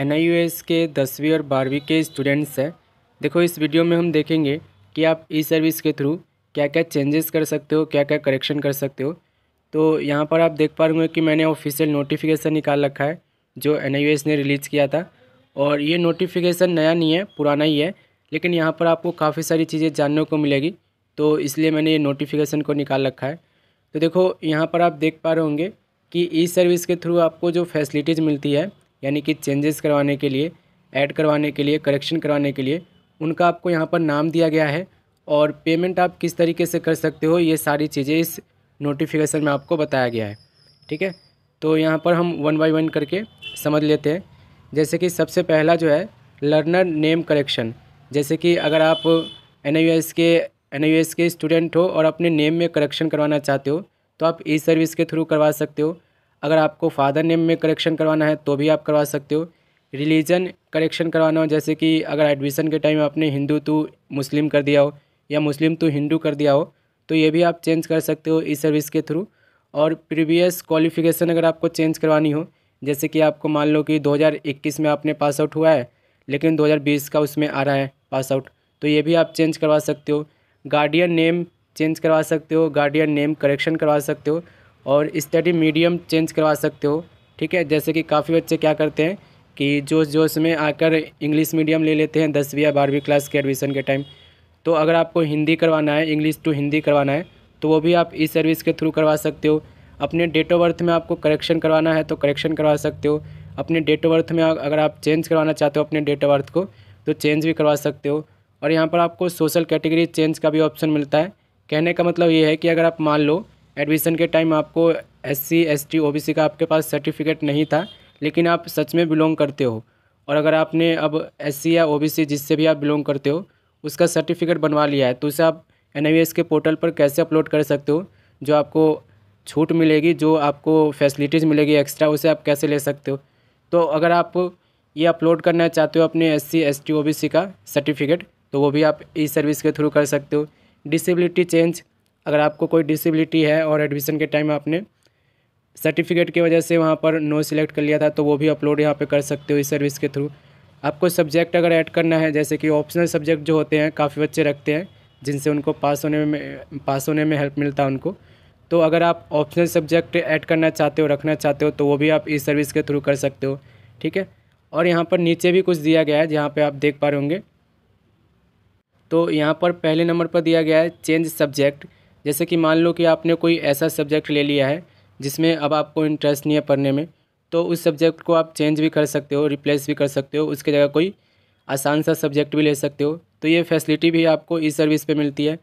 N के दसवीं और बारहवीं के स्टूडेंट्स हैं देखो इस वीडियो में हम देखेंगे कि आप ई सर्विस के थ्रू क्या क्या चेंजेस कर सकते हो क्या क्या करेक्शन कर सकते हो तो यहाँ पर आप देख पा रहे कि मैंने ऑफिशियल नोटिफिकेशन निकाल रखा है जो एन ने रिलीज़ किया था और ये नोटिफिकेशन नया नहीं है पुराना ही है लेकिन यहाँ पर आपको काफ़ी सारी चीज़ें जानने को मिलेगी तो इसलिए मैंने ये नोटिफिकेशन को निकाल रखा है तो देखो यहाँ पर आप देख पा रहे होंगे कि ई सर्विस के थ्रू आपको जो फैसिलिटीज़ मिलती है यानी कि चेंजेस करवाने के लिए ऐड करवाने के लिए करेक्शन करवाने के लिए उनका आपको यहाँ पर नाम दिया गया है और पेमेंट आप किस तरीके से कर सकते हो ये सारी चीज़ें इस नोटिफिकेशन में आपको बताया गया है ठीक है तो यहाँ पर हम वन बाई वन करके समझ लेते हैं जैसे कि सबसे पहला जो है लर्नर नेम करेक्शन जैसे कि अगर आप एन के एन के स्टूडेंट हो और अपने नेम में करेक्शन करवाना चाहते हो तो आप ई सर्विस के थ्रू करवा सकते हो अगर आपको फादर नेम में करेक्शन करवाना है तो भी आप करवा सकते हो रिलीजन करेक्शन करवाना हो जैसे कि अगर एडमिशन के टाइम आपने हिंदू तो मुस्लिम कर दिया हो या मुस्लिम तो हिंदू कर दिया हो तो ये भी आप चेंज कर सकते हो इस सर्विस के थ्रू और प्रीवियस क्वालिफिकेशन अगर आपको चेंज करवानी हो जैसे कि आपको मान लो कि 2021 में आपने पास आउट हुआ है लेकिन 2020 का उसमें आ रहा है पास आउट तो ये भी आप चेंज करवा सकते हो गार्डियन नेम चेंज करवा सकते हो गार्डियन नेम करेक्शन करवा सकते हो और स्टडी मीडियम चेंज करवा सकते हो ठीक है जैसे कि काफ़ी बच्चे क्या करते हैं कि जोश जोश में आकर इंग्लिश मीडियम ले लेते हैं दसवीं या बारहवीं क्लास के एडमिशन के टाइम तो अगर आपको हिंदी करवाना है इंग्लिश टू हिंदी करवाना है तो वो भी आप इस सर्विस के थ्रू करवा सकते हो अपने डेट ऑफ बर्थ में आपको करेक्शन करवाना है तो करेक्शन करवा सकते हो अपने डेट ऑफ बर्थ में अगर आप चेंज करवाना चाहते हो अपने डेट ऑफ बर्थ को तो चेंज भी करवा सकते हो और यहाँ पर आपको सोशल कैटेगरी चेंज का भी ऑप्शन मिलता है कहने का मतलब ये है कि अगर आप मान लो एडमिशन के टाइम आपको S C S T O B C का आपके पास सर्टिफिकेट नहीं था लेकिन आप सच में बिलोंग करते हो और अगर आपने अब एस सी या ओ बी सी जिससे भी आप बिलोंग करते हो उसका सर्टिफिकेट बनवा लिया है तो उसे आप एन आई एस के पोर्टल पर कैसे अपलोड कर सकते हो जो आपको छूट मिलेगी जो आपको फैसिलिटीज़ मिलेगी एक्स्ट्रा उसे आप कैसे ले सकते हो तो अगर आप ये अपलोड करना चाहते हो अपने S C S T O B C का सर्टिफिकेट तो वो भी आप ई सर्विस के थ्रू कर सकते हो डिसेबिलिटी चेंज अगर आपको कोई डिसेबिलिटी है और एडमिशन के टाइम आपने सर्टिफिकेट की वजह से वहाँ पर नो सिलेक्ट कर लिया था तो वो भी अपलोड यहाँ पे कर सकते हो इस सर्विस के थ्रू आपको सब्जेक्ट अगर ऐड करना है जैसे कि ऑप्शनल सब्जेक्ट जो होते हैं काफ़ी बच्चे रखते हैं जिनसे उनको पास होने में पास होने में हेल्प मिलता है उनको तो अगर आप ऑप्शनल सब्जेक्ट ऐड करना चाहते हो रखना चाहते हो तो वो भी आप इस सर्विस के थ्रू कर सकते हो ठीक है और यहाँ पर नीचे भी कुछ दिया गया है जहाँ पर आप देख पा रहे होंगे तो यहाँ पर पहले नंबर पर दिया गया है चेंज सब्जेक्ट जैसे कि मान लो कि आपने कोई ऐसा सब्जेक्ट ले लिया है जिसमें अब आपको इंटरेस्ट नहीं है पढ़ने में तो उस सब्जेक्ट को आप चेंज भी कर सकते हो रिप्लेस भी कर सकते हो उसके जगह कोई आसान सा सब्जेक्ट भी ले सकते हो तो ये फैसिलिटी भी आपको इस सर्विस पे मिलती है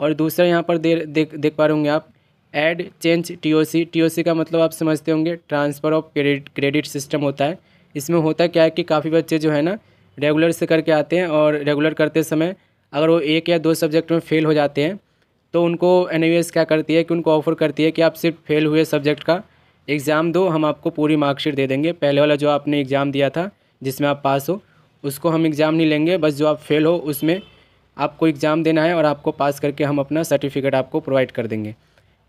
और दूसरा यहाँ पर दे, देख देख पा रहे होंगे आप एड चेंज टीओसी टीओसी का मतलब आप समझते होंगे transfer of credit credit system होता है इसमें होता क्या है कि काफ़ी बच्चे जो है ना रेगुलर से करके आते हैं और रेगुलर करते समय अगर वो एक या दो सब्जेक्ट में फेल हो जाते हैं तो उनको एन क्या करती है कि उनको ऑफ़र करती है कि आप सिर्फ फेल हुए सब्जेक्ट का एग्ज़ाम दो हम आपको पूरी मार्कशीट दे देंगे पहले वाला जो आपने एग्ज़ाम दिया था जिसमें आप पास हो उसको हम एग्ज़ाम नहीं लेंगे बस जो आप फेल हो उसमें आपको एग्ज़ाम देना है और आपको पास करके हम अपना सर्टिफिकेट आपको प्रोवाइड कर देंगे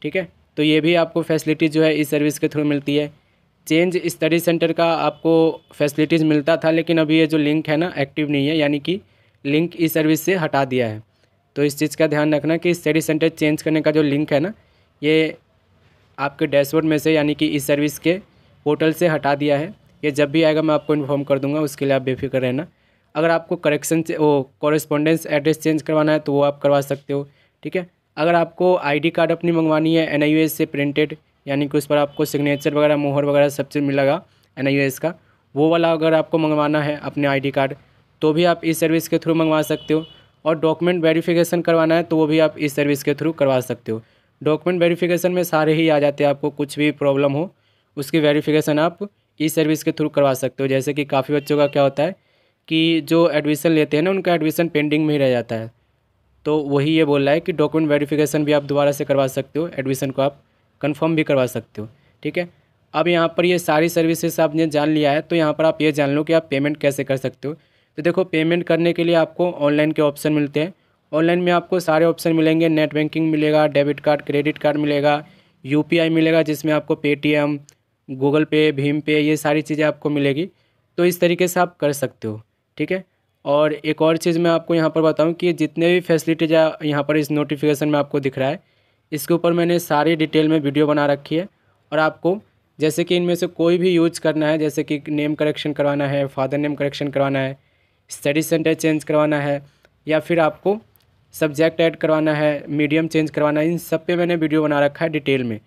ठीक है तो ये भी आपको फैसिलिटी जो है इस सर्विस के थ्रू मिलती है चेंज स्टडी सेंटर का आपको फैसिलिटीज़ मिलता था लेकिन अभी ये जो लिंक है ना एक्टिव नहीं है यानी कि लिंक इस सर्विस से हटा दिया है तो इस चीज़ का ध्यान रखना कि स्टडी सेंटर चेंज करने का जो लिंक है ना ये आपके डैशबोर्ड में से यानी कि इस सर्विस के पोर्टल से हटा दिया है ये जब भी आएगा मैं आपको इन्फॉर्म कर दूंगा उसके लिए आप बेफिक्र रहना अगर आपको करेक्शन वो कॉरेस्पॉन्डेंस एड्रेस चेंज करवाना है तो वो आप करवा सकते हो ठीक है अगर आपको आईडी कार्ड अपनी मंगवानी है एन से प्रिंटेड यानी कि उस पर आपको सिग्नेचर वगैरह मोहर वगैरह सब चीज़ मिलेगा एन का वो वाला अगर आपको मंगवाना है अपने आई कार्ड तो भी आप इस सर्विस के थ्रू मंगवा सकते हो और डॉक्यूमेंट वेरिफिकेशन करवाना है तो वो भी आप इस सर्विस के थ्रू करवा सकते हो डॉक्यूमेंट वेरिफिकेशन में सारे ही आ जाते हैं आपको कुछ भी प्रॉब्लम हो उसकी वेरिफिकेशन आप ई सर्विस के थ्रू करवा सकते हो जैसे कि काफ़ी बच्चों का क्या होता है कि जो एडमिशन लेते हैं ना उनका एडमिशन पेंडिंग में ही रह जाता है तो वही ये बोल रहा है कि डॉक्यूमेंट वेरिफिकेशन भी आप दोबारा से करवा सकते हो एडमिशन को आप कन्फर्म भी करवा सकते हो ठीक है अब यहाँ पर ये सारी सर्विसेज आपने जान लिया है तो यहाँ पर आप ये जान लो कि आप पेमेंट कैसे कर सकते हो तो देखो पेमेंट करने के लिए आपको ऑनलाइन के ऑप्शन मिलते हैं ऑनलाइन में आपको सारे ऑप्शन मिलेंगे नेट बैंकिंग मिलेगा डेबिट कार्ड क्रेडिट कार्ड मिलेगा यू मिलेगा जिसमें आपको पेटीएम गूगल पे भीम पे ये सारी चीज़ें आपको मिलेगी तो इस तरीके से आप कर सकते हो ठीक है और एक और चीज़ मैं आपको यहाँ पर बताऊँ कि जितने भी फैसिलिटीज यहाँ पर इस नोटिफिकेशन में आपको दिख रहा है इसके ऊपर मैंने सारी डिटेल में वीडियो बना रखी है और आपको जैसे कि इनमें से कोई भी यूज करना है जैसे कि नेम करेक्शन करवाना है फादर नेम करेक्शन करवाना है स्टडी सेंटर चेंज करवाना है या फिर आपको सब्जेक्ट ऐड करवाना है मीडियम चेंज करवाना है इन सब पे मैंने वीडियो बना रखा है डिटेल में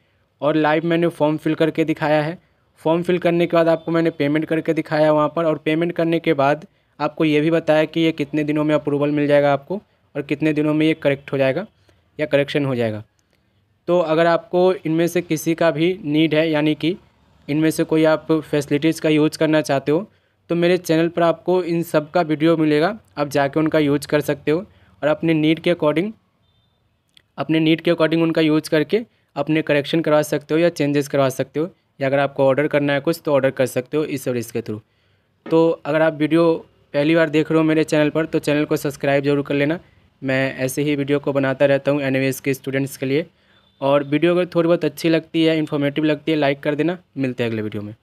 और लाइव मैंने फॉर्म फिल करके दिखाया है फॉर्म फिल करने के बाद आपको मैंने पेमेंट करके दिखाया वहाँ पर और पेमेंट करने के बाद आपको ये भी बताया कि ये कितने दिनों में अप्रूवल मिल जाएगा आपको और कितने दिनों में ये करेक्ट हो जाएगा या करेक्शन हो जाएगा तो अगर आपको इनमें से किसी का भी नीड है यानी कि इनमें से कोई आप फैसिलिटीज़ का यूज़ करना चाहते हो तो मेरे चैनल पर आपको इन सब का वीडियो मिलेगा आप जाके उनका यूज कर सकते हो और अपने नीड के अकॉर्डिंग अपने नीड के अकॉर्डिंग उनका यूज करके अपने करेक्शन करवा सकते हो या चेंजेस करवा सकते हो या अगर आपको ऑर्डर करना है कुछ तो ऑर्डर कर सकते हो इस और इसके थ्रू तो अगर आप वीडियो पहली बार देख रहे हो मेरे चैनल पर तो चैनल को सब्सक्राइब जरूर कर लेना मैं ऐसे ही वीडियो को बनाता रहता हूँ एन के स्टूडेंट्स के लिए और वीडियो अगर थोड़ी बहुत अच्छी लगती है इन्फॉर्मेटिव लगती है लाइक कर देना मिलते हैं अगले वीडियो में